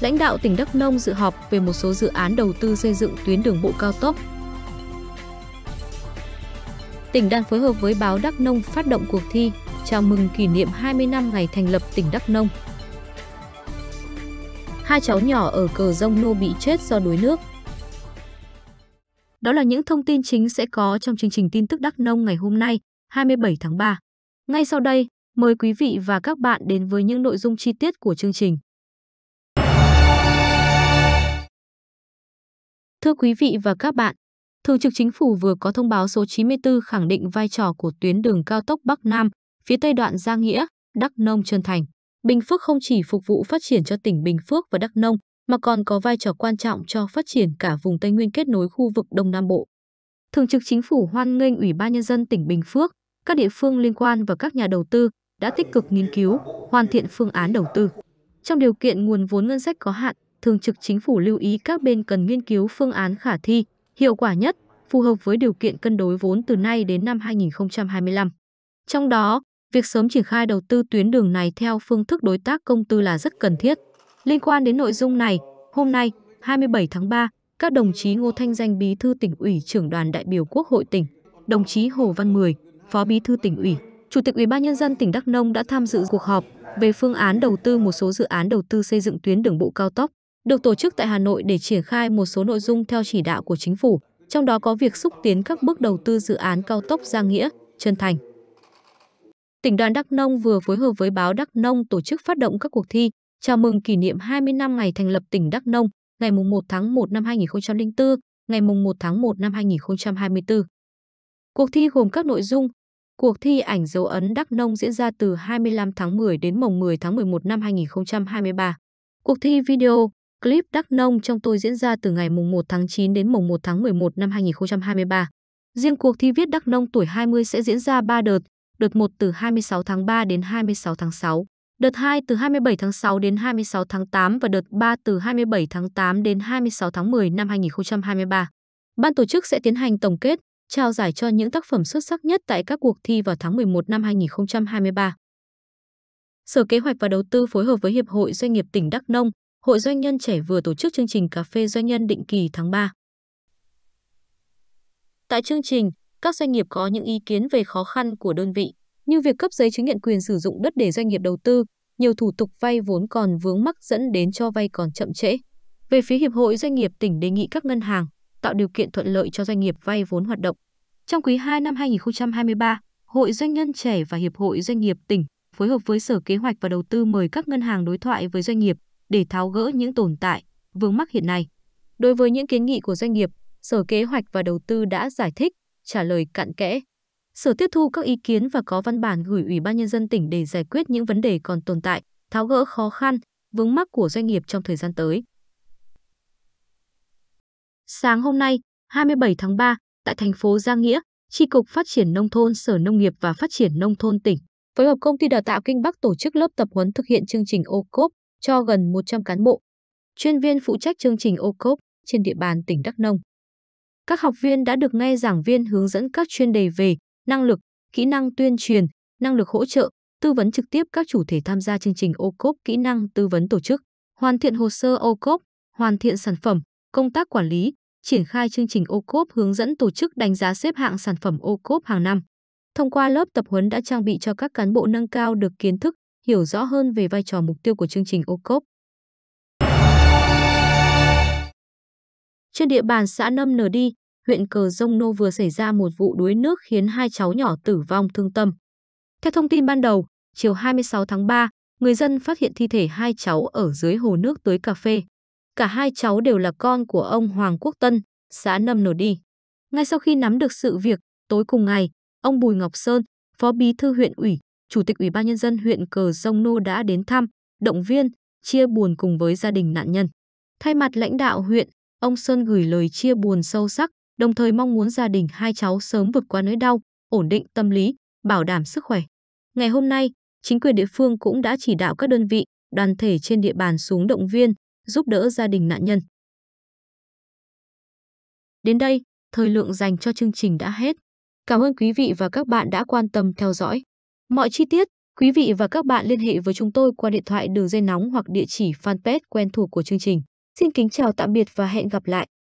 lãnh đạo tỉnh Đắk Nông dự họp về một số dự án đầu tư xây dựng tuyến đường bộ cao tốc. Tỉnh đang phối hợp với báo Đắk Nông phát động cuộc thi chào mừng kỷ niệm 20 năm ngày thành lập tỉnh Đắk Nông. Hai cháu nhỏ ở cờ rông nô bị chết do đuối nước. Đó là những thông tin chính sẽ có trong chương trình tin tức Đắk Nông ngày hôm nay, 27 tháng 3. Ngay sau đây, mời quý vị và các bạn đến với những nội dung chi tiết của chương trình. Thưa quý vị và các bạn, Thường trực Chính phủ vừa có thông báo số 94 khẳng định vai trò của tuyến đường cao tốc Bắc Nam, phía Tây đoạn Giang Nghĩa, Đắk Nông Trân Thành. Bình Phước không chỉ phục vụ phát triển cho tỉnh Bình Phước và Đắk Nông, mà còn có vai trò quan trọng cho phát triển cả vùng Tây Nguyên kết nối khu vực Đông Nam Bộ. Thường trực Chính phủ hoan nghênh Ủy ban Nhân dân tỉnh Bình Phước, các địa phương liên quan và các nhà đầu tư đã tích cực nghiên cứu, hoàn thiện phương án đầu tư. Trong điều kiện nguồn vốn ngân sách có hạn, Thường trực Chính phủ lưu ý các bên cần nghiên cứu phương án khả thi, hiệu quả nhất, phù hợp với điều kiện cân đối vốn từ nay đến năm 2025. Trong đó, việc sớm triển khai đầu tư tuyến đường này theo phương thức đối tác công tư là rất cần thiết. Liên quan đến nội dung này, hôm nay, 27 tháng 3, các đồng chí Ngô Thanh Danh Bí thư tỉnh ủy trưởng đoàn đại biểu Quốc hội tỉnh, đồng chí Hồ Văn Mười, Phó Bí thư tỉnh ủy, Chủ tịch Ủy ban nhân dân tỉnh Đắk Nông đã tham dự cuộc họp về phương án đầu tư một số dự án đầu tư xây dựng tuyến đường bộ cao tốc được tổ chức tại Hà Nội để triển khai một số nội dung theo chỉ đạo của chính phủ, trong đó có việc xúc tiến các bước đầu tư dự án cao tốc Giang Nghĩa, Trân Thành. Tỉnh đoàn Đắk Nông vừa phối hợp với báo Đắk Nông tổ chức phát động các cuộc thi chào mừng kỷ niệm 20 năm ngày thành lập tỉnh Đắk Nông, ngày 1 tháng 1 năm 2004, ngày 1 tháng 1 năm 2024. Cuộc thi gồm các nội dung Cuộc thi ảnh dấu ấn Đắk Nông diễn ra từ 25 tháng 10 đến mùng 10 tháng 11 năm 2023. Cuộc thi video Clip Đắk Nông trong tôi diễn ra từ ngày mùng 1 tháng 9 đến mùng 1 tháng 11 năm 2023. Riêng cuộc thi viết Đắk Nông tuổi 20 sẽ diễn ra 3 đợt, đợt 1 từ 26 tháng 3 đến 26 tháng 6, đợt 2 từ 27 tháng 6 đến 26 tháng 8 và đợt 3 từ 27 tháng 8 đến 26 tháng 10 năm 2023. Ban tổ chức sẽ tiến hành tổng kết, trao giải cho những tác phẩm xuất sắc nhất tại các cuộc thi vào tháng 11 năm 2023. Sở Kế hoạch và Đầu tư phối hợp với Hiệp hội Doanh nghiệp tỉnh Đắk Nông Hội Doanh nhân trẻ vừa tổ chức chương trình cà phê doanh nhân định kỳ tháng 3. Tại chương trình, các doanh nghiệp có những ý kiến về khó khăn của đơn vị, như việc cấp giấy chứng nhận quyền sử dụng đất để doanh nghiệp đầu tư, nhiều thủ tục vay vốn còn vướng mắc dẫn đến cho vay còn chậm trễ. Về phía Hiệp hội Doanh nghiệp tỉnh đề nghị các ngân hàng tạo điều kiện thuận lợi cho doanh nghiệp vay vốn hoạt động. Trong quý 2 năm 2023, Hội Doanh nhân trẻ và Hiệp hội Doanh nghiệp tỉnh phối hợp với Sở Kế hoạch và Đầu tư mời các ngân hàng đối thoại với doanh nghiệp để tháo gỡ những tồn tại, vướng mắc hiện nay. Đối với những kiến nghị của doanh nghiệp, Sở Kế hoạch và Đầu tư đã giải thích, trả lời cặn kẽ. Sở tiếp thu các ý kiến và có văn bản gửi Ủy ban nhân dân tỉnh để giải quyết những vấn đề còn tồn tại, tháo gỡ khó khăn, vướng mắc của doanh nghiệp trong thời gian tới. Sáng hôm nay, 27 tháng 3, tại thành phố Giang Nghĩa, Tri Cục Phát triển Nông thôn Sở Nông nghiệp và Phát triển Nông thôn tỉnh, phối hợp Công ty Đào tạo Kinh Bắc tổ chức lớp tập huấn thực hiện chương trình ô cốp cho gần 100 cán bộ, chuyên viên phụ trách chương trình ô trên địa bàn tỉnh Đắk Nông. Các học viên đã được nghe giảng viên hướng dẫn các chuyên đề về năng lực, kỹ năng tuyên truyền, năng lực hỗ trợ, tư vấn trực tiếp các chủ thể tham gia chương trình ô kỹ năng tư vấn tổ chức, hoàn thiện hồ sơ ô hoàn thiện sản phẩm, công tác quản lý, triển khai chương trình ô hướng dẫn tổ chức đánh giá xếp hạng sản phẩm ô hàng năm. Thông qua lớp tập huấn đã trang bị cho các cán bộ nâng cao được kiến thức, hiểu rõ hơn về vai trò mục tiêu của chương trình ô cốp. Trên địa bàn xã Nâm Nờ Đi, huyện Cờ Rông Nô vừa xảy ra một vụ đuối nước khiến hai cháu nhỏ tử vong thương tâm. Theo thông tin ban đầu, chiều 26 tháng 3, người dân phát hiện thi thể hai cháu ở dưới hồ nước tưới cà phê. Cả hai cháu đều là con của ông Hoàng Quốc Tân, xã Nâm Nờ Đi. Ngay sau khi nắm được sự việc, tối cùng ngày, ông Bùi Ngọc Sơn, phó bí thư huyện ủy, Chủ tịch Ủy ban Nhân dân huyện Cờ Sông Nô đã đến thăm, động viên, chia buồn cùng với gia đình nạn nhân. Thay mặt lãnh đạo huyện, ông Sơn gửi lời chia buồn sâu sắc, đồng thời mong muốn gia đình hai cháu sớm vượt qua nỗi đau, ổn định tâm lý, bảo đảm sức khỏe. Ngày hôm nay, chính quyền địa phương cũng đã chỉ đạo các đơn vị, đoàn thể trên địa bàn xuống động viên, giúp đỡ gia đình nạn nhân. Đến đây, thời lượng dành cho chương trình đã hết. Cảm ơn quý vị và các bạn đã quan tâm theo dõi. Mọi chi tiết, quý vị và các bạn liên hệ với chúng tôi qua điện thoại đường dây nóng hoặc địa chỉ fanpage quen thuộc của chương trình. Xin kính chào tạm biệt và hẹn gặp lại.